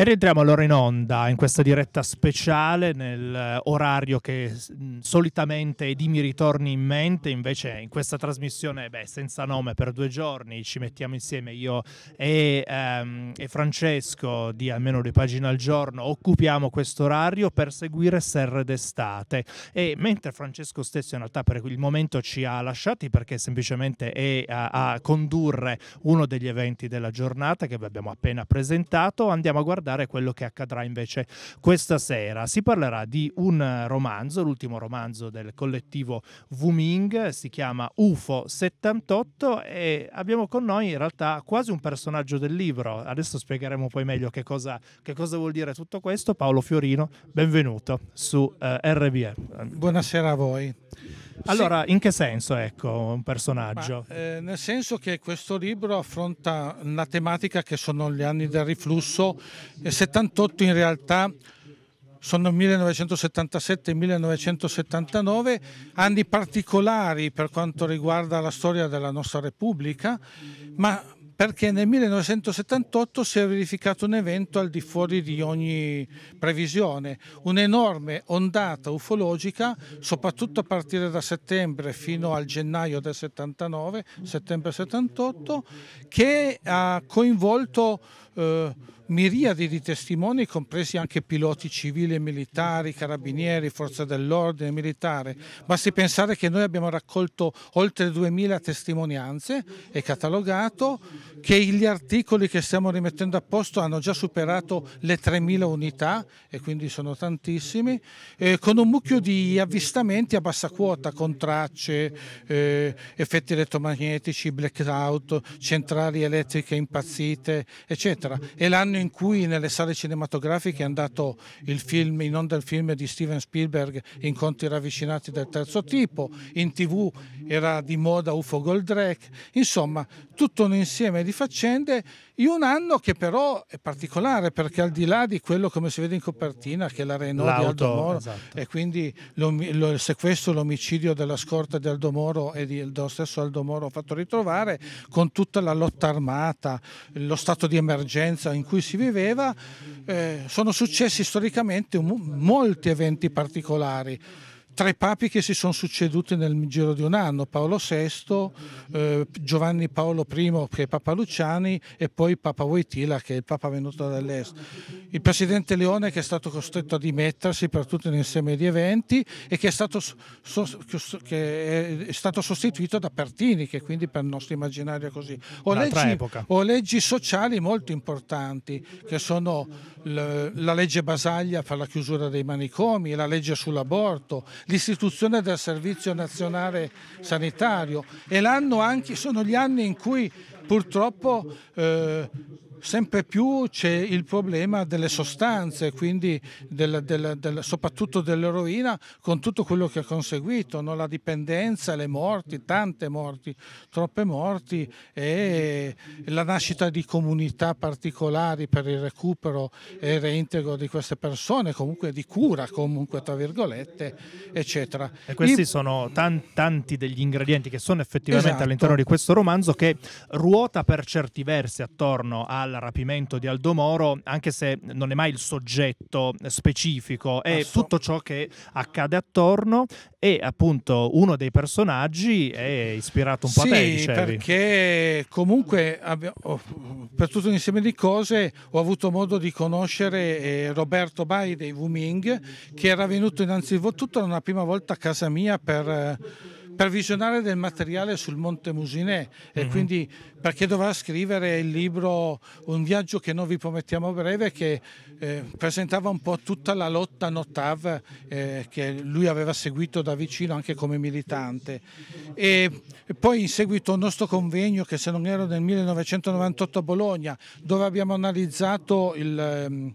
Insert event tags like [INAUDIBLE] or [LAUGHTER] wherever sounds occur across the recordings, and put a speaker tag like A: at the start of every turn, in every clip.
A: E rientriamo allora in onda in questa diretta speciale nel orario che solitamente Edi mi ritorni in mente, invece in questa trasmissione beh, senza nome per due giorni ci mettiamo insieme io e, ehm, e Francesco di almeno due pagine al giorno, occupiamo questo orario per seguire Serre d'estate e mentre Francesco stesso in realtà per il momento ci ha lasciati perché semplicemente è a, a condurre uno degli eventi della giornata che vi abbiamo appena presentato, andiamo a guardare guardare quello che accadrà invece questa sera. Si parlerà di un romanzo, l'ultimo romanzo del collettivo Wuming, si chiama UFO 78 e abbiamo con noi in realtà quasi un personaggio del libro. Adesso spiegheremo poi meglio che cosa, che cosa vuol dire tutto questo. Paolo Fiorino, benvenuto su eh, RBM. Buonasera a voi. Allora, sì. in che senso, ecco, un personaggio? Ma,
B: eh, nel senso che questo libro affronta una tematica che sono gli anni del riflusso. E 78 in realtà sono 1977 1979, anni particolari per quanto riguarda la storia della nostra Repubblica, ma perché nel 1978 si è verificato un evento al di fuori di ogni previsione, un'enorme ondata ufologica, soprattutto a partire da settembre fino al gennaio del 79, settembre 78, che ha coinvolto eh, miriadi di testimoni, compresi anche piloti civili e militari, carabinieri, forze dell'ordine, militare. Basti pensare che noi abbiamo raccolto oltre 2000 testimonianze e catalogato che gli articoli che stiamo rimettendo a posto hanno già superato le 3000 unità e quindi sono tantissimi, eh, con un mucchio di avvistamenti a bassa quota con tracce, eh, effetti elettromagnetici, blackout, centrali elettriche impazzite, eccetera. E l'anno in cui nelle sale cinematografiche è andato il film, in onda il film di Steven Spielberg Incontri ravvicinati del terzo tipo, in tv era di moda UFO Goldrake, insomma tutto un insieme di faccende in un anno che però è particolare perché al di là di quello come si vede in copertina che è la Renault di Aldo Moro esatto. e quindi il sequestro, l'omicidio della scorta di Aldo Moro e di, dello stesso Aldo Moro fatto ritrovare con tutta la lotta armata, lo stato di emergenza in cui si si viveva, eh, sono successi storicamente molti eventi particolari tre papi che si sono succeduti nel giro di un anno, Paolo VI, eh, Giovanni Paolo I che è Papa Luciani e poi Papa Wojtyla che è il Papa venuto dall'est, il Presidente Leone che è stato costretto a dimettersi per tutto un insieme di eventi e che è stato, so, che è stato sostituito da Pertini che quindi per il nostro immaginario è così. O leggi, o leggi, sociali molto importanti che sono la legge Basaglia per la chiusura dei manicomi, la legge sull'aborto, l'istituzione del Servizio Nazionale Sanitario e anche, sono gli anni in cui purtroppo eh, sempre più c'è il problema delle sostanze, quindi della, della, della, soprattutto dell'eroina, con tutto quello che ha conseguito, no? la dipendenza, le morti, tante morti, troppe morti e la nascita di comunità particolari per il recupero e il reintegro di queste persone, comunque di cura, comunque tra virgolette, eccetera.
A: E questi I... sono tan tanti degli ingredienti che sono effettivamente esatto. all'interno di questo romanzo che ruota per certi versi attorno al al rapimento di Aldo Moro, anche se non è mai il soggetto specifico, è Assom- tutto ciò che accade attorno e appunto uno dei personaggi è ispirato un po' sì, a te, dicevi. perché comunque per tutto un insieme di cose ho avuto modo di
B: conoscere eh, Roberto Bai dei Wuming che era venuto innanzitutto una prima volta a casa mia per provvisionare del materiale sul Monte Musinè e mm -hmm. quindi perché dovrà scrivere il libro Un viaggio che non vi promettiamo breve che eh, presentava un po' tutta la lotta Notav eh, che lui aveva seguito da vicino anche come militante e poi in seguito a un nostro convegno che se non ero nel 1998 a Bologna dove abbiamo analizzato il... Eh,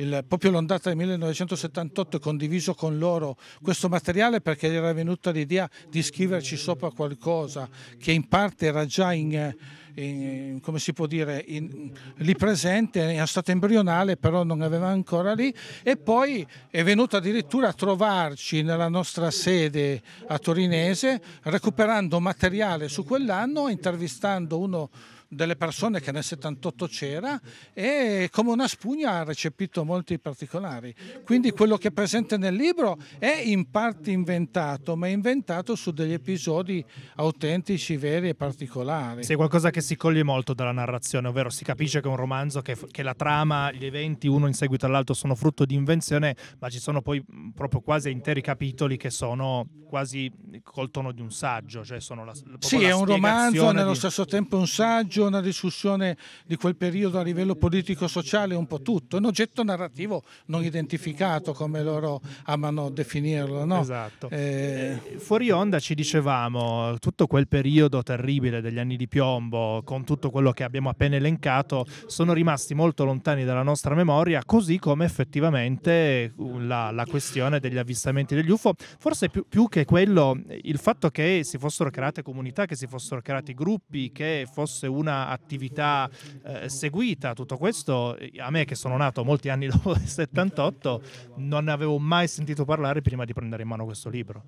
B: il, proprio l'ondata del 1978 e condiviso con loro questo materiale perché gli era venuta l'idea di scriverci sopra qualcosa che in parte era già in, in, come si può dire, in, lì presente, era stato embrionale però non aveva ancora lì e poi è venuto addirittura a trovarci nella nostra sede a Torinese recuperando materiale su quell'anno, intervistando uno delle persone che nel 78 c'era e come una spugna ha recepito molti particolari. Quindi quello che è presente nel libro è in parte inventato, ma è inventato su degli episodi autentici, veri e particolari. Sì, è qualcosa
A: che si coglie molto dalla narrazione, ovvero si capisce che è un romanzo, che, che la trama, gli eventi uno in seguito all'altro sono frutto di invenzione, ma ci sono poi mm, proprio quasi interi capitoli che sono quasi col tono di un saggio, cioè sono la, la Sì, è un romanzo, di... nello stesso
B: tempo un saggio c'è una discussione di quel periodo a livello politico-sociale, un po' tutto, un oggetto narrativo non identificato come loro amano definirlo. No? Esatto.
A: Eh, eh... Fuori onda ci dicevamo, tutto quel periodo terribile degli anni di piombo, con tutto quello che abbiamo appena elencato, sono rimasti molto lontani dalla nostra memoria, così come effettivamente uh, la, la questione degli avvistamenti degli UFO, forse più, più che quello, il fatto che si fossero create comunità, che si fossero creati gruppi, che fosse una una attività eh, seguita. Tutto questo eh, a me che sono nato molti anni [LAUGHS] dopo il 78 non ne avevo mai sentito parlare prima di prendere in mano questo libro.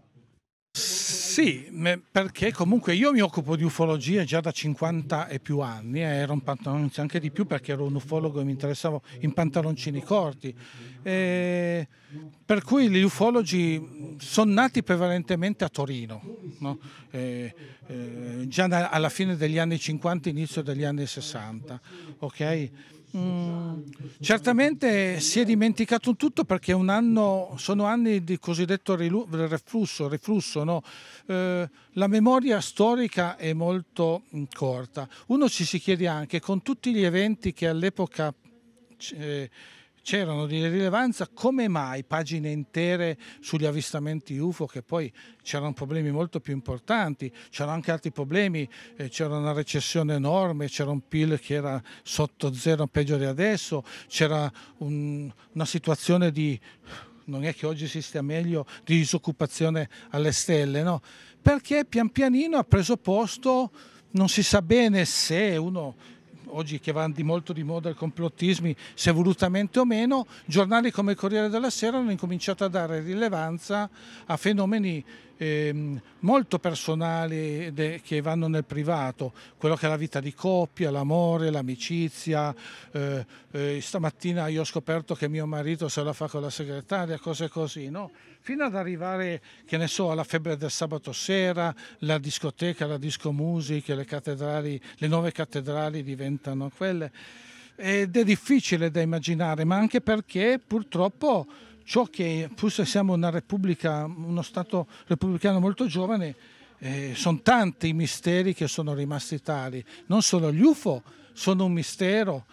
A: Sì, perché comunque io mi occupo di ufologia già da
B: 50 e più anni, eh, ero un pantaloncino anche di più perché ero un ufologo e mi interessavo in pantaloncini corti. E per cui gli ufologi mm, sono nati prevalentemente a Torino, no? eh, eh, già da, alla fine degli anni 50, inizio degli anni 60. Okay? Mm, certamente si è dimenticato tutto perché anno, sono anni di cosiddetto reflusso, riflusso, no? eh, la memoria storica è molto mm, corta. Uno ci si chiede anche, con tutti gli eventi che all'epoca eh, c'erano di rilevanza, come mai pagine intere sugli avvistamenti UFO che poi c'erano problemi molto più importanti, c'erano anche altri problemi, eh, c'era una recessione enorme, c'era un PIL che era sotto zero, peggio di adesso, c'era un, una situazione di non è che oggi si stia meglio di disoccupazione alle stelle, no? Perché pian pianino ha preso posto, non si sa bene se uno oggi che vanno molto di moda il complottismi, se volutamente o meno, giornali come il Corriere della Sera hanno incominciato a dare rilevanza a fenomeni eh, molto personali de, che vanno nel privato, quello che è la vita di coppia, l'amore, l'amicizia. Eh, eh, stamattina io ho scoperto che mio marito se la fa con la segretaria, cose così, no? fino ad arrivare, che ne so, alla febbre del sabato sera, la discoteca, la disco musica, le, cattedrali, le nuove cattedrali diventano quelle. Ed è difficile da immaginare, ma anche perché purtroppo ciò che, pur se siamo una repubblica, uno Stato repubblicano molto giovane, eh, sono tanti i misteri che sono rimasti tali, non solo gli UFO sono un mistero,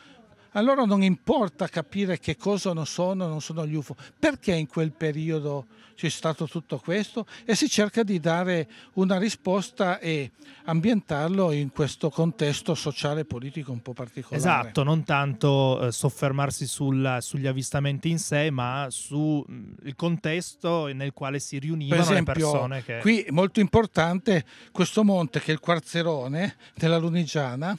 B: allora non importa capire che cosa non sono, non sono gli UFO, perché in quel periodo c'è stato tutto questo e si cerca di dare una risposta e ambientarlo in questo
A: contesto sociale e politico un po' particolare. Esatto, non tanto eh, soffermarsi sulla, sugli avvistamenti in sé, ma sul mm, contesto nel quale si riunivano per esempio, le persone. Che... Qui
B: è molto importante questo monte che è il Quarzerone della Lunigiana,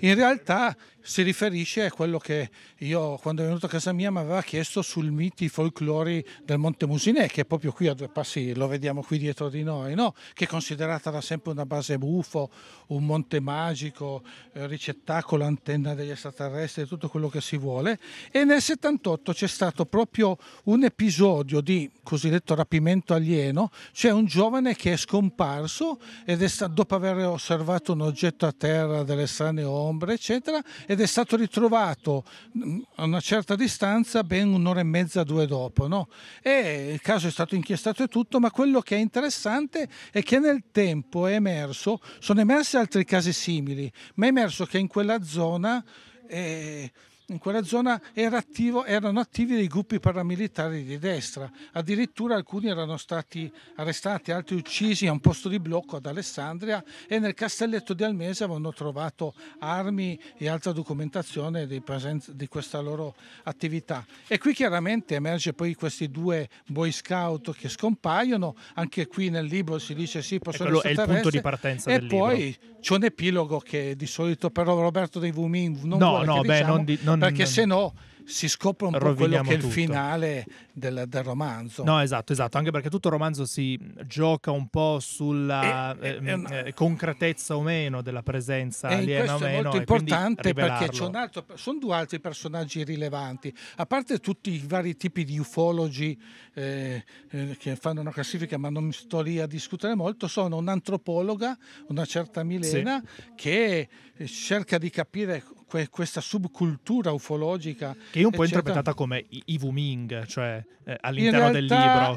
B: in realtà si riferisce a quello quello che io quando è venuto a casa mia mi aveva chiesto sul miti folklori del Monte Musinè, che è proprio qui a due passi, lo vediamo qui dietro di noi, no? che è considerata da sempre una base bufo, un monte magico, eh, ricettacolo, antenna degli extraterrestri, tutto quello che si vuole. E nel 78 c'è stato proprio un episodio di cosiddetto rapimento alieno, cioè un giovane che è scomparso ed è stato, dopo aver osservato un oggetto a terra delle strane ombre, eccetera, ed è stato ritrovato arrivato mm, a una certa distanza ben un'ora e mezza, due dopo. No? E il caso è stato inchiestato e tutto, ma quello che è interessante è che nel tempo è emerso, sono emersi altri casi simili, ma è emerso che in quella zona... Eh, in quella zona era attivo, erano attivi dei gruppi paramilitari di destra, addirittura alcuni erano stati arrestati, altri uccisi a un posto di blocco ad Alessandria e nel castelletto di Almese avevano trovato armi e altra documentazione di, presenza, di questa loro attività. E qui chiaramente emerge poi questi due boy scout che scompaiono, anche qui nel libro si dice sì, possono ecco, essere è il punto di partenza e poi libro. c'è un epilogo che di solito però Roberto dei Vumin non no, vuole no, beh, diciamo, non, di, non non... Perché se
A: no si scopre
B: un po' quello che è il tutto. finale del, del, romanzo. No,
A: esatto, esatto, anche perché tutto il romanzo si gioca un po' sulla e, ehm, ehm, eh, una... concretezza o meno della presenza e aliena o meno. È molto importante perché
B: altro, sono due altri personaggi rilevanti, a parte tutti i vari tipi di ufologi eh, eh che fanno una classifica, ma non sto lì a discutere molto, sono un'antropologa, una certa Milena, sì. che eh, cerca di capire que- questa subcultura ufologica. Che è un po' eccetera. interpretata
A: come Ivo Ming, cioè eh, all'interno realtà, del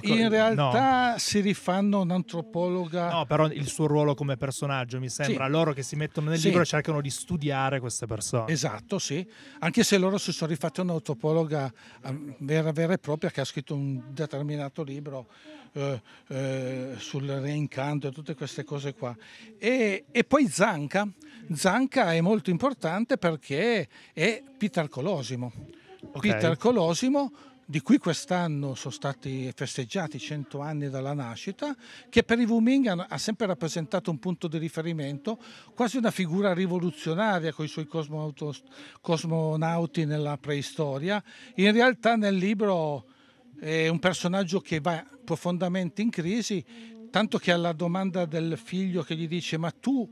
A: libro. In realtà no. si rifanno un'antropologa. No, però il suo ruolo come personaggio mi sembra. Sì. Loro che si mettono nel sì. libro cercano di studiare queste persone. Esatto, sì. Anche se loro si sono rifatti un'antropologa
B: ehm, vera, vera e propria che ha scritto un determinato libro. Eh, eh, sul reincanto e tutte queste cose qua. E, e poi Zanca Zanca è molto importante perché è Peter Colosimo. Okay. Peter Colosimo di cui quest'anno sono stati festeggiati 100 anni dalla nascita, che per i Wuming ha sempre rappresentato un punto di riferimento, quasi una figura rivoluzionaria con i suoi cosmonauti nella preistoria. In realtà nel libro è un personaggio che va profondamente in crisi, tanto che alla domanda del figlio che gli dice ma tu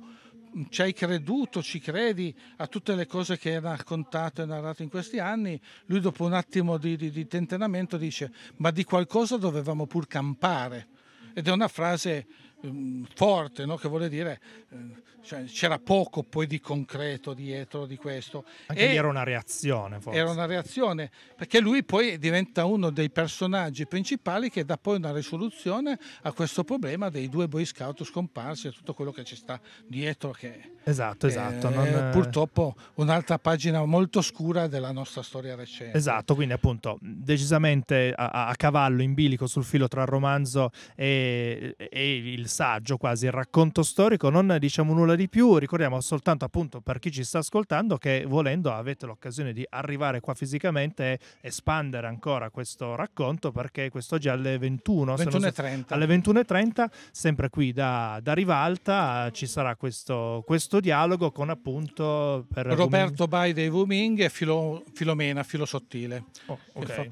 B: ci hai creduto, ci credi a tutte le cose che hai raccontato e narrato in questi anni, lui dopo un attimo di, di, di tentenamento dice ma di qualcosa dovevamo pur campare. Ed è una frase Ehm, forte, no? che vuole dire eh, cioè, c'era poco poi di concreto dietro di questo. Anche e era una reazione forse. Era una reazione, perché lui poi diventa uno dei personaggi principali che dà poi una risoluzione a questo problema dei due boy scout scomparsi e tutto quello che ci sta dietro. Che
A: esatto, esatto. Eh, è, non...
B: Purtroppo un'altra pagina molto scura della nostra storia recente.
A: Esatto, quindi appunto decisamente a, a cavallo, in bilico sul filo tra il romanzo e, e il saggio, quasi il racconto storico, non diciamo nulla di più, ricordiamo soltanto appunto per chi ci sta ascoltando che volendo avete l'occasione di arrivare qua fisicamente e espandere ancora questo racconto perché quest'oggi alle 21, 21 se, alle 21.30 sempre qui da, da, Rivalta ci sarà questo, questo dialogo con appunto Roberto
B: Wuming. Bai dei Wuming e Filo, Filomena Filosottile oh, okay.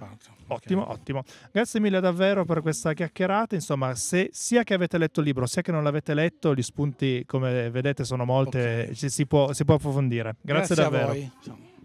A: Ottimo, okay. ottimo. Grazie mille davvero per questa chiacchierata. Insomma, se sia che avete letto il libro, se non l'avete letto, gli spunti come vedete sono molti, okay. si, può, si, può, approfondire. Grazie, Grazie davvero.